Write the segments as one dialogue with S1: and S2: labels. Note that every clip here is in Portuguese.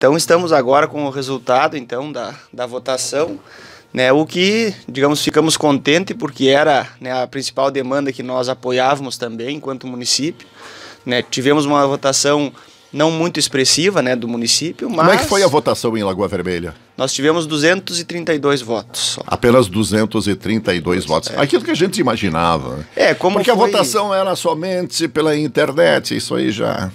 S1: Então estamos agora com o resultado então da, da votação, né, o que, digamos, ficamos contentes porque era né, a principal demanda que nós apoiávamos também enquanto município. Né, tivemos uma votação não muito expressiva né, do município, mas... Como é que foi a
S2: votação em Lagoa Vermelha?
S1: Nós tivemos 232 votos. Só.
S2: Apenas 232 é. votos. Aquilo que a gente imaginava.
S1: É, como Porque foi... a votação era somente pela internet, isso aí já...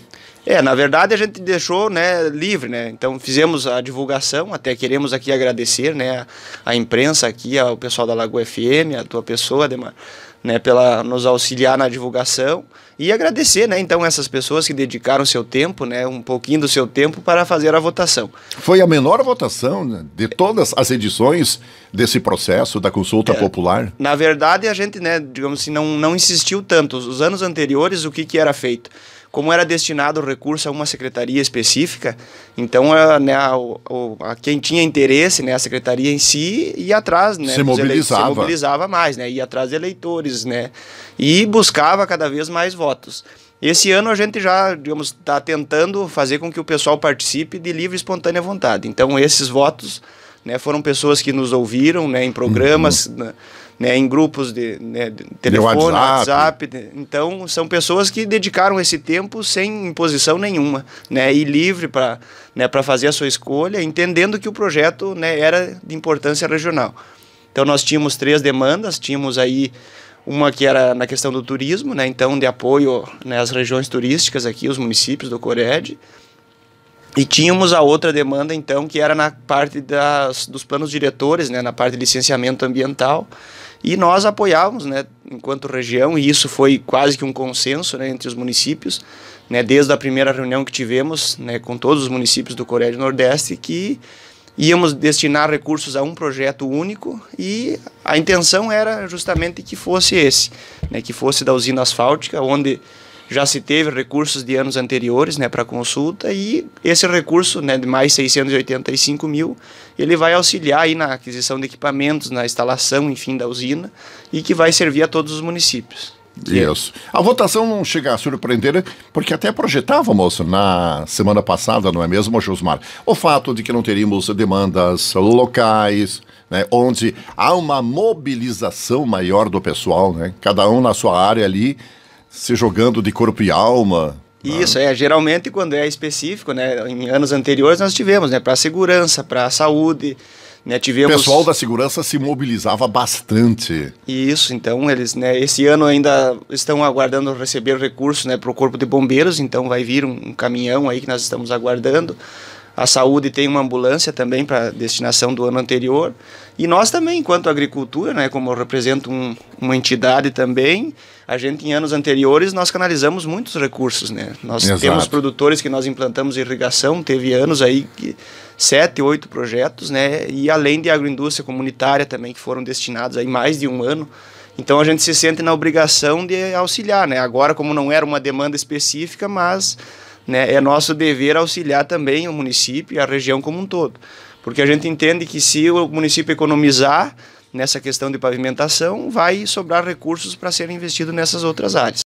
S1: É, na verdade a gente deixou né, livre, né? Então fizemos a divulgação, até queremos aqui agradecer né, a, imprensa aqui, ao pessoal da Lagoa FM, a tua pessoa, Ademar, né, pela nos auxiliar na divulgação e agradecer, né, então essas pessoas que dedicaram seu tempo, né, um pouquinho do seu tempo para fazer a votação.
S2: Foi a menor votação né, de todas as edições desse processo da consulta é, popular.
S1: Na verdade, a gente, né, digamos assim, não não insistiu tanto. Os anos anteriores, o que que era feito? como era destinado o recurso a uma secretaria específica, então a, né, a, a quem tinha interesse, né, a secretaria em si, ia atrás, né, se, mobilizava. se mobilizava mais, né, ia atrás de eleitores, né, e buscava cada vez mais votos. Esse ano a gente já, digamos, está tentando fazer com que o pessoal participe de livre e espontânea vontade. Então esses votos né, foram pessoas que nos ouviram né, em programas. Uhum né, em grupos de, né, de telefone, WhatsApp. Então, são pessoas que dedicaram esse tempo sem imposição nenhuma, né, e livre para né, fazer a sua escolha, entendendo que o projeto né, era de importância regional. Então, nós tínhamos três demandas, tínhamos aí uma que era na questão do turismo, né, então de apoio né, às regiões turísticas aqui, os municípios do Cored, e tínhamos a outra demanda, então, que era na parte das, dos planos diretores, né, na parte de licenciamento ambiental. E nós apoiávamos, né, enquanto região, e isso foi quase que um consenso né, entre os municípios, né, desde a primeira reunião que tivemos né, com todos os municípios do Coreia do Nordeste, que íamos destinar recursos a um projeto único e a intenção era justamente que fosse esse, né, que fosse da usina asfáltica, onde já se teve recursos de anos anteriores né, para consulta e esse recurso né, de mais 685 mil, ele vai auxiliar aí na aquisição de equipamentos, na instalação, enfim, da usina e que vai servir a todos os municípios. Isso. A votação não
S2: chega a surpreender, porque até projetava, moço, na semana passada, não é mesmo, Josmar? O fato de que não teríamos demandas locais, né, onde há uma mobilização maior do pessoal, né? cada um na sua área ali, se jogando de corpo e alma.
S1: Isso, é. Geralmente, quando é específico, né? Em anos anteriores nós tivemos, né? Para segurança, para saúde. Né, tivemos... O pessoal da
S2: segurança se mobilizava bastante.
S1: Isso, então eles, né, esse ano ainda estão aguardando receber recursos né, para o Corpo de Bombeiros, então vai vir um, um caminhão aí que nós estamos aguardando. A saúde tem uma ambulância também para destinação do ano anterior. E nós também, enquanto agricultura, né, como eu represento um, uma entidade também, a gente em anos anteriores nós canalizamos muitos recursos, né? Nós Exato. temos produtores que nós implantamos irrigação, teve anos aí que sete, oito projetos, né? E além de agroindústria comunitária também que foram destinados aí mais de um ano então a gente se sente na obrigação de auxiliar, né? Agora, como não era uma demanda específica, mas né, é nosso dever auxiliar também o município e a região como um todo. Porque a gente entende que se o município economizar nessa questão de pavimentação, vai sobrar recursos para serem investidos nessas outras áreas.